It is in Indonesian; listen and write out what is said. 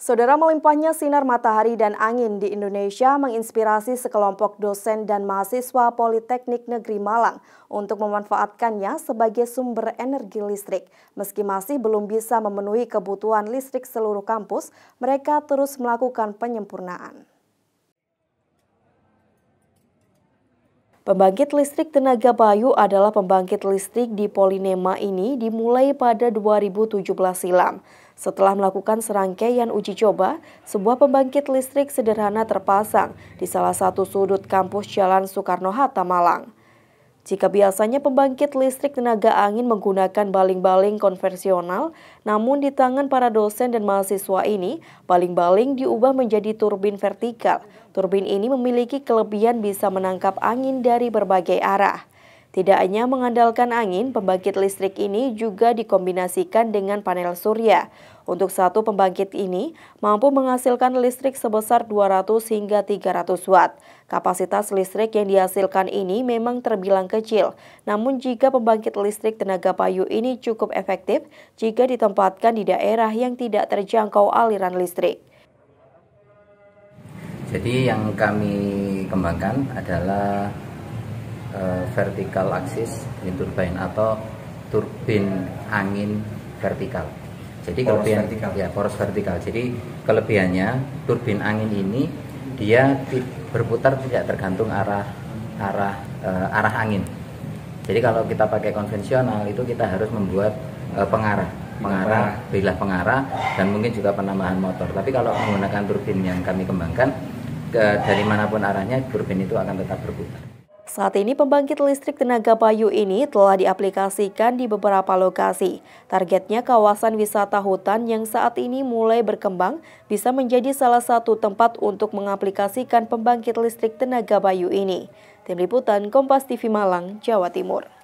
Saudara melimpahnya sinar matahari dan angin di Indonesia menginspirasi sekelompok dosen dan mahasiswa Politeknik Negeri Malang untuk memanfaatkannya sebagai sumber energi listrik. Meski masih belum bisa memenuhi kebutuhan listrik seluruh kampus, mereka terus melakukan penyempurnaan. Pembangkit listrik tenaga bayu adalah pembangkit listrik di Polinema ini dimulai pada 2017 silam. Setelah melakukan serangkaian uji coba, sebuah pembangkit listrik sederhana terpasang di salah satu sudut kampus Jalan Soekarno-Hatta Malang. Jika biasanya pembangkit listrik tenaga angin menggunakan baling-baling konvensional, namun di tangan para dosen dan mahasiswa ini, baling-baling diubah menjadi turbin vertikal. Turbin ini memiliki kelebihan bisa menangkap angin dari berbagai arah. Tidak hanya mengandalkan angin, pembangkit listrik ini juga dikombinasikan dengan panel surya. Untuk satu pembangkit ini mampu menghasilkan listrik sebesar 200 hingga 300 watt. Kapasitas listrik yang dihasilkan ini memang terbilang kecil, namun jika pembangkit listrik tenaga payu ini cukup efektif jika ditempatkan di daerah yang tidak terjangkau aliran listrik. Jadi yang kami kembangkan adalah uh, vertikal axis wind turbine atau turbin angin vertikal. Jadi poros kelebihan vertikal. ya poros vertikal. Jadi kelebihannya turbin angin ini dia berputar tidak tergantung arah arah uh, arah angin. Jadi kalau kita pakai konvensional itu kita harus membuat uh, pengarah, pengarah, bilah pengarah dan mungkin juga penambahan motor. Tapi kalau menggunakan turbin yang kami kembangkan ke, dari manapun arahnya turbin itu akan tetap berputar. Saat ini pembangkit listrik tenaga bayu ini telah diaplikasikan di beberapa lokasi. Targetnya kawasan wisata hutan yang saat ini mulai berkembang bisa menjadi salah satu tempat untuk mengaplikasikan pembangkit listrik tenaga bayu ini. Tim Liputan Kompas TV Malang, Jawa Timur.